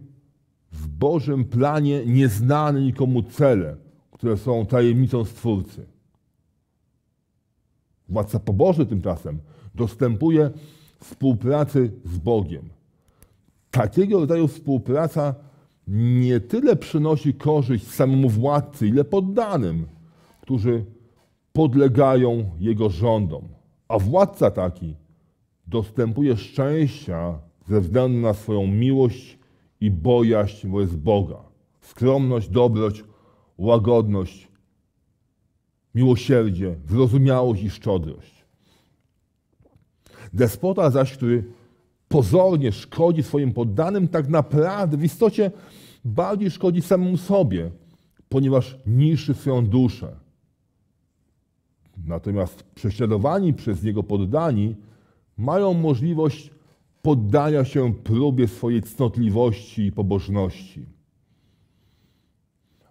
w Bożym planie nieznane nikomu cele, które są tajemnicą Stwórcy. Władca Boży tymczasem dostępuje współpracy z Bogiem. Takiego rodzaju współpraca nie tyle przynosi korzyść samemu władcy, ile poddanym, którzy podlegają jego rządom. A władca taki dostępuje szczęścia ze względu na swoją miłość i bojaźń wobec Boga. Skromność, dobroć, łagodność, miłosierdzie, zrozumiałość i szczodrość. Despota zaś, który pozornie szkodzi swoim poddanym, tak naprawdę w istocie bardziej szkodzi samemu sobie, ponieważ niszczy swoją duszę. Natomiast prześladowani przez niego poddani mają możliwość poddania się próbie swojej cnotliwości i pobożności.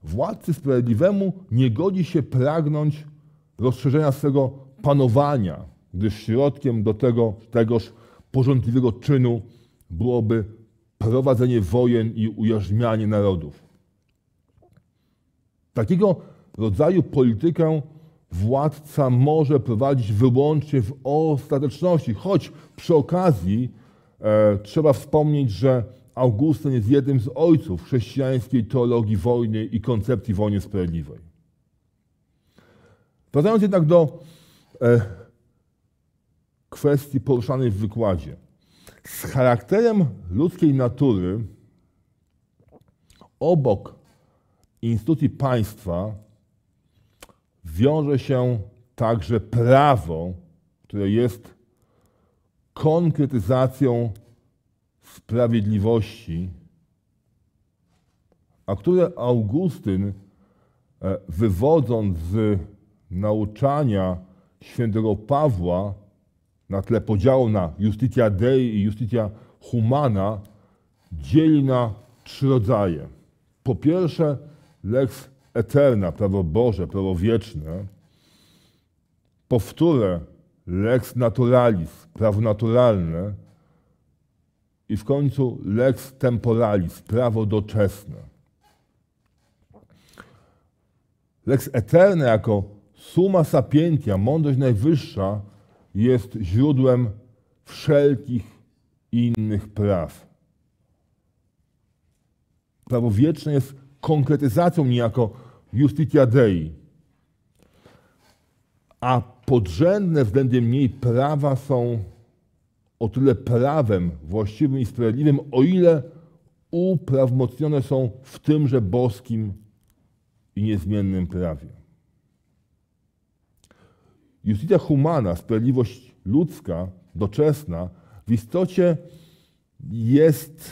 Władcy sprawiedliwemu nie godzi się pragnąć rozszerzenia swego panowania, gdyż środkiem do tego, tegoż porządliwego czynu byłoby prowadzenie wojen i ujarzmianie narodów. Takiego rodzaju politykę władca może prowadzić wyłącznie w ostateczności, choć przy okazji E, trzeba wspomnieć, że Augustyn jest jednym z ojców chrześcijańskiej teologii wojny i koncepcji wojny sprawiedliwej. Wracając jednak do e, kwestii poruszanej w wykładzie. Z charakterem ludzkiej natury obok instytucji państwa wiąże się także prawo, które jest konkretyzacją sprawiedliwości, a które Augustyn, e, wywodząc z nauczania świętego Pawła na tle podziału na justitia dei i justitia humana, dzieli na trzy rodzaje. Po pierwsze, lex eterna, prawo Boże, prawo wieczne. Po wtóre, lex naturalis, prawo naturalne i w końcu lex temporalis, prawo doczesne. Lex eterne jako suma sapientia, mądrość najwyższa, jest źródłem wszelkich innych praw. Prawo wieczne jest konkretyzacją niejako justitia dei. A podrzędne względem niej prawa są o tyle prawem właściwym i sprawiedliwym, o ile uprawmocnione są w tymże boskim i niezmiennym prawie. Justitia humana, sprawiedliwość ludzka, doczesna, w istocie jest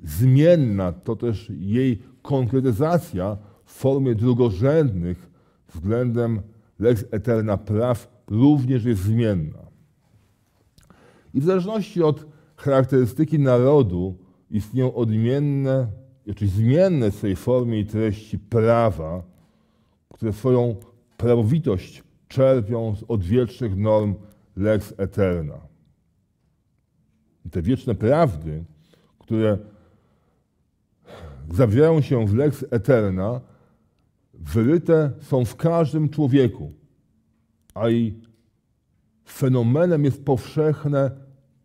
zmienna, to też jej konkretyzacja w formie drugorzędnych względem lex eterna praw również jest zmienna. I w zależności od charakterystyki narodu istnieją odmienne, czyli znaczy zmienne w swojej formie i treści prawa, które swoją prawowitość czerpią z odwiecznych norm lex eterna. I te wieczne prawdy, które zawierają się w lex eterna, wyryte są w każdym człowieku, a i fenomenem jest powszechne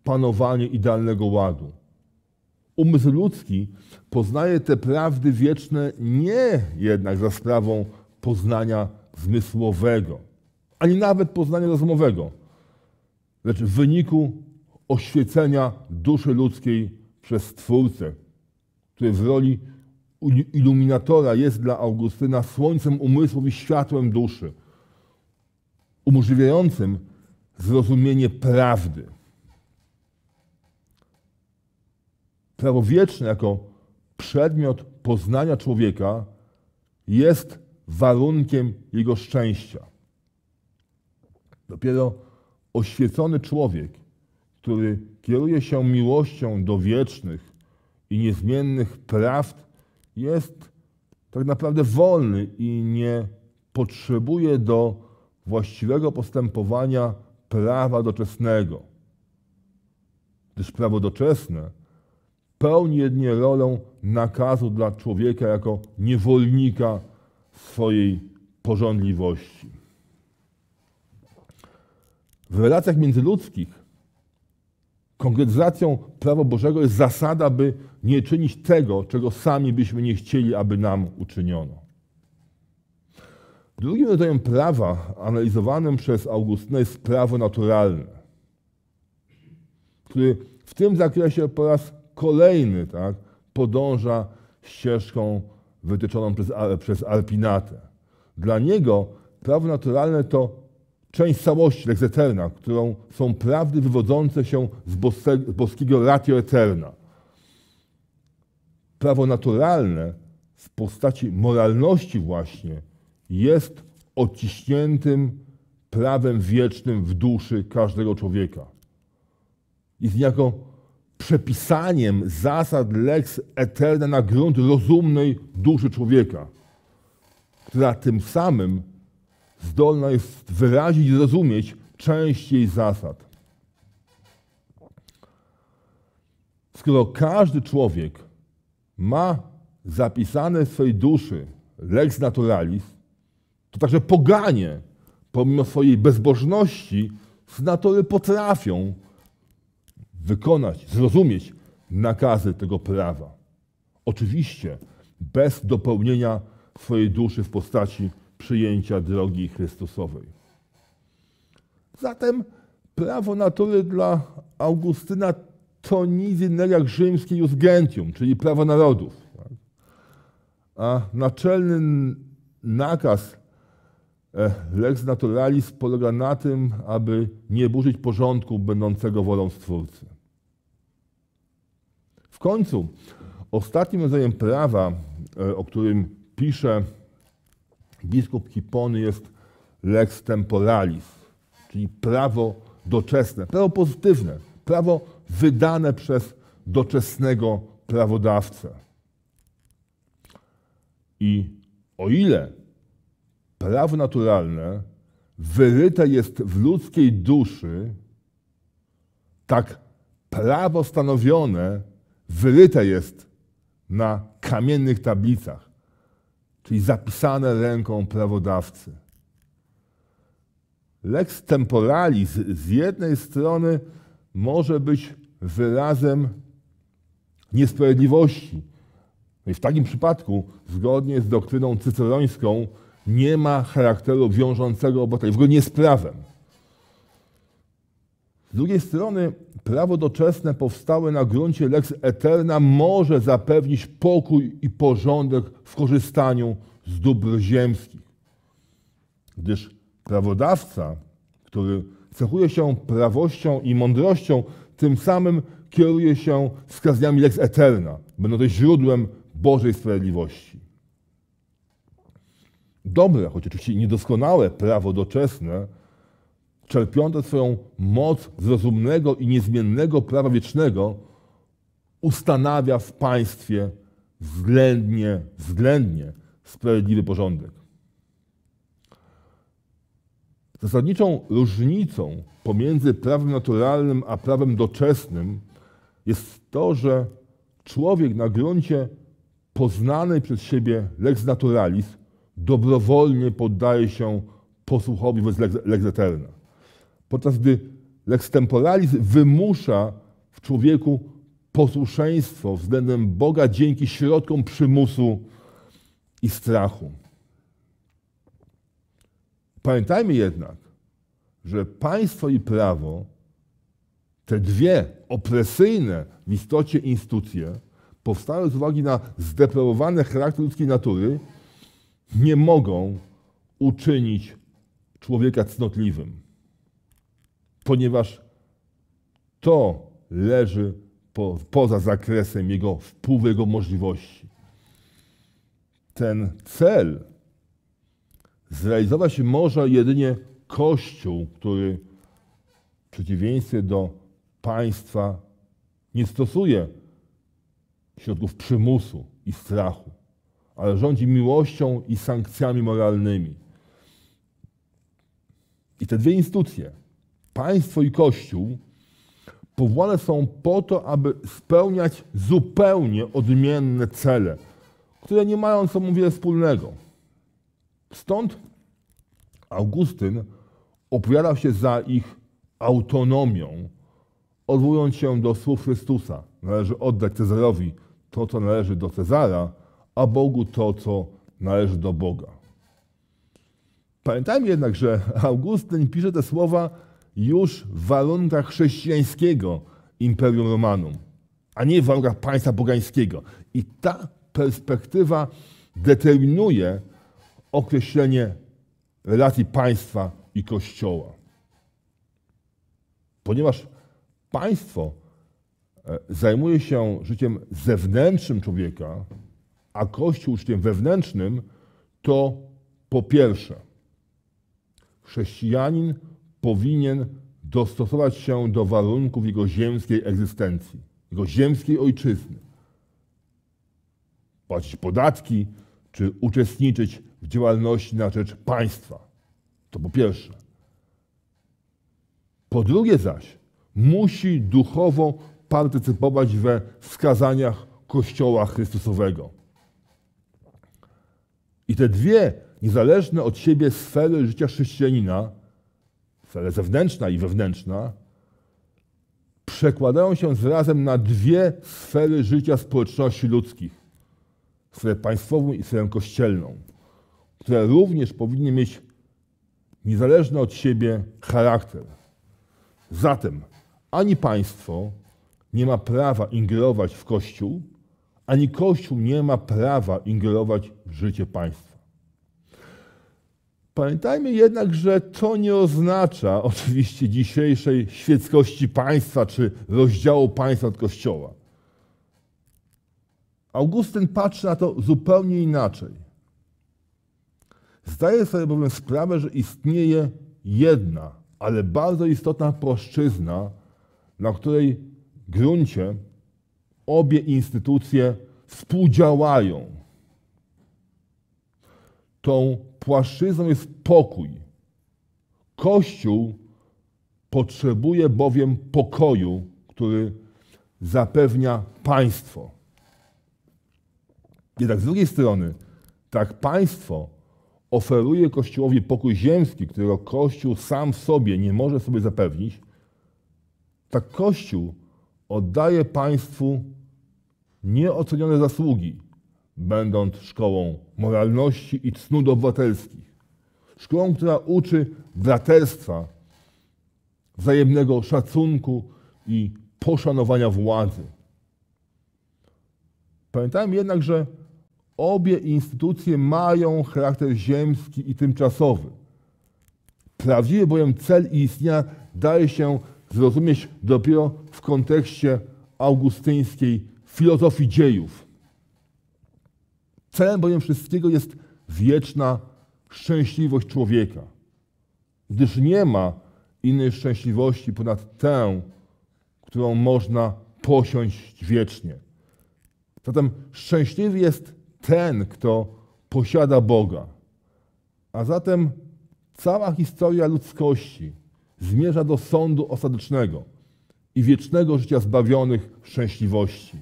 panowanie idealnego ładu. Umysł ludzki poznaje te prawdy wieczne nie jednak za sprawą poznania zmysłowego, ani nawet poznania rozumowego, lecz w wyniku oświecenia duszy ludzkiej przez Twórcę, który w roli iluminatora jest dla Augustyna słońcem umysłu i światłem duszy, umożliwiającym zrozumienie prawdy. Prawo wieczne jako przedmiot poznania człowieka jest warunkiem jego szczęścia. Dopiero oświecony człowiek, który kieruje się miłością do wiecznych i niezmiennych prawd jest tak naprawdę wolny i nie potrzebuje do właściwego postępowania prawa doczesnego. Gdyż prawo doczesne pełni jedynie rolę nakazu dla człowieka jako niewolnika swojej pożądliwości. W relacjach międzyludzkich Konkretyzacją prawa Bożego jest zasada, by nie czynić tego, czego sami byśmy nie chcieli, aby nam uczyniono. Drugim rodzajem prawa analizowanym przez Augustyna jest prawo naturalne, który w tym zakresie po raz kolejny tak, podąża ścieżką wytyczoną przez, przez Alpinatę. Dla niego prawo naturalne to część całości Lex Eterna, którą są prawdy wywodzące się z, z boskiego ratio eterna. Prawo naturalne w postaci moralności właśnie jest odciśniętym prawem wiecznym w duszy każdego człowieka. Jest niejako przepisaniem zasad lex eterna na grunt rozumnej duszy człowieka, która tym samym zdolna jest wyrazić, zrozumieć część jej zasad. Skoro każdy człowiek ma zapisane w swojej duszy lex naturalis, to także poganie, pomimo swojej bezbożności, z natury potrafią wykonać, zrozumieć nakazy tego prawa. Oczywiście bez dopełnienia swojej duszy w postaci przyjęcia drogi Chrystusowej. Zatem prawo natury dla Augustyna to nic innego jak rzymski jus gentium, czyli prawo narodów. A naczelny nakaz e, lex naturalis polega na tym, aby nie burzyć porządku będącego wolą Stwórcy. W końcu ostatnim rodzajem prawa, e, o którym pisze Biskup Hipony jest lex temporalis, czyli prawo doczesne, prawo pozytywne, prawo wydane przez doczesnego prawodawcę. I o ile prawo naturalne wyryte jest w ludzkiej duszy, tak prawo stanowione wyryte jest na kamiennych tablicach czyli zapisane ręką prawodawcy. Lex temporalis z jednej strony może być wyrazem niesprawiedliwości. I w takim przypadku, zgodnie z doktryną cycerońską, nie ma charakteru wiążącego obywateli, w ogóle nie z prawem. Z drugiej strony prawo doczesne powstałe na gruncie lex eterna może zapewnić pokój i porządek w korzystaniu z dóbr ziemskich, gdyż prawodawca, który cechuje się prawością i mądrością, tym samym kieruje się wskazaniami lex eterna, będąc źródłem Bożej sprawiedliwości. Dobre, choć oczywiście niedoskonałe prawo doczesne, czerpiąca swoją moc z rozumnego i niezmiennego prawa wiecznego, ustanawia w państwie względnie, względnie sprawiedliwy porządek. Zasadniczą różnicą pomiędzy prawem naturalnym a prawem doczesnym jest to, że człowiek na gruncie poznanej przez siebie lex naturalis dobrowolnie poddaje się posłuchowi wobec lex, lex eterna podczas gdy lekstemporalizm wymusza w człowieku posłuszeństwo względem Boga dzięki środkom przymusu i strachu. Pamiętajmy jednak, że państwo i prawo, te dwie opresyjne w istocie instytucje, powstałe z uwagi na zdeprawowany charakter ludzkiej natury, nie mogą uczynić człowieka cnotliwym ponieważ to leży po, poza zakresem jego wpływu, jego możliwości. Ten cel zrealizować może jedynie Kościół, który w przeciwieństwie do państwa nie stosuje środków przymusu i strachu, ale rządzi miłością i sankcjami moralnymi. I te dwie instytucje, państwo i Kościół powołane są po to, aby spełniać zupełnie odmienne cele, które nie mają, co mówię, wspólnego. Stąd Augustyn opowiadał się za ich autonomią, odwołując się do słów Chrystusa. Należy oddać Cezarowi to, co należy do Cezara, a Bogu to, co należy do Boga. Pamiętajmy jednak, że Augustyn pisze te słowa już w warunkach chrześcijańskiego Imperium Romanum, a nie w warunkach państwa bogańskiego. I ta perspektywa determinuje określenie relacji państwa i kościoła. Ponieważ państwo e, zajmuje się życiem zewnętrznym człowieka, a Kościół życiem wewnętrznym, to po pierwsze, chrześcijanin powinien dostosować się do warunków jego ziemskiej egzystencji, jego ziemskiej ojczyzny. Płacić podatki, czy uczestniczyć w działalności na rzecz państwa. To po pierwsze. Po drugie zaś, musi duchowo partycypować we wskazaniach Kościoła Chrystusowego. I te dwie niezależne od siebie sfery życia chrześcijanina sferę zewnętrzna i wewnętrzna, przekładają się zrazem na dwie sfery życia społeczności ludzkich. Sferę państwową i sferę kościelną, które również powinny mieć niezależny od siebie charakter. Zatem ani państwo nie ma prawa ingerować w Kościół, ani Kościół nie ma prawa ingerować w życie państwa. Pamiętajmy jednak, że to nie oznacza <laughs> oczywiście dzisiejszej świeckości państwa czy rozdziału państwa od kościoła. Augustyn patrzy na to zupełnie inaczej. Zdaje sobie bowiem sprawę, że istnieje jedna, ale bardzo istotna płaszczyzna, na której gruncie obie instytucje współdziałają. Tą płaszczyzną jest pokój. Kościół potrzebuje bowiem pokoju, który zapewnia państwo. Jednak z drugiej strony, tak państwo oferuje Kościołowi pokój ziemski, którego Kościół sam w sobie nie może sobie zapewnić, tak Kościół oddaje państwu nieocenione zasługi będąc szkołą moralności i cnót obywatelskich. Szkołą, która uczy braterstwa, wzajemnego szacunku i poszanowania władzy. Pamiętajmy jednak, że obie instytucje mają charakter ziemski i tymczasowy. Prawdziwy bowiem cel i istnienia daje się zrozumieć dopiero w kontekście augustyńskiej filozofii dziejów Celem bowiem wszystkiego jest wieczna szczęśliwość człowieka, gdyż nie ma innej szczęśliwości ponad tę, którą można posiąść wiecznie. Zatem szczęśliwy jest ten, kto posiada Boga. A zatem cała historia ludzkości zmierza do sądu ostatecznego i wiecznego życia zbawionych szczęśliwości.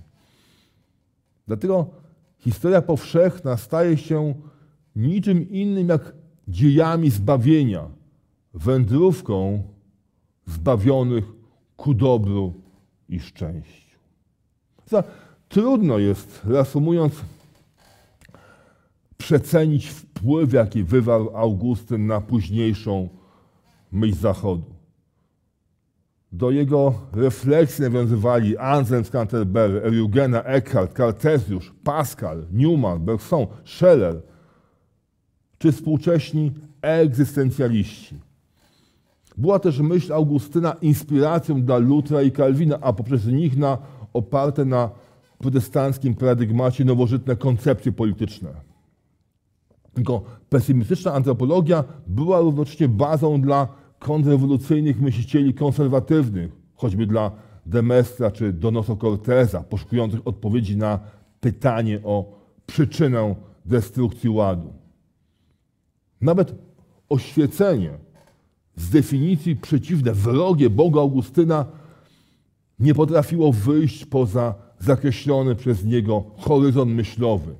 Dlatego historia powszechna staje się niczym innym jak dziejami zbawienia, wędrówką zbawionych ku dobru i szczęściu. Trudno jest, reasumując, przecenić wpływ, jaki wywarł Augustyn na późniejszą myśl Zachodu. Do jego refleksji nawiązywali Anselm z Canterbury, Eugena Eckhart, Cartesiusz, Pascal, Newman, Bergson, Scheller czy współcześni egzystencjaliści. Była też myśl Augustyna inspiracją dla Lutra i Kalwina, a poprzez nich na, oparte na protestanckim paradygmacie nowożytne koncepcje polityczne. Tylko pesymistyczna antropologia była równocześnie bazą dla kontrrewolucyjnych myślicieli konserwatywnych, choćby dla Demestra czy Donoso Corteza, poszukujących odpowiedzi na pytanie o przyczynę destrukcji ładu. Nawet oświecenie z definicji przeciwne wrogie Boga Augustyna nie potrafiło wyjść poza zakreślony przez niego horyzont myślowy.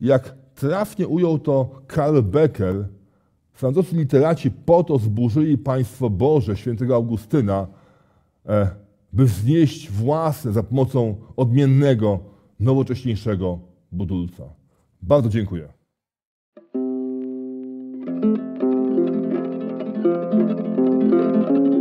Jak trafnie ujął to Karl Becker, Francuscy literaci po to zburzyli państwo Boże świętego Augustyna, e, by wznieść własne za pomocą odmiennego, nowocześniejszego budulca. Bardzo dziękuję. thank you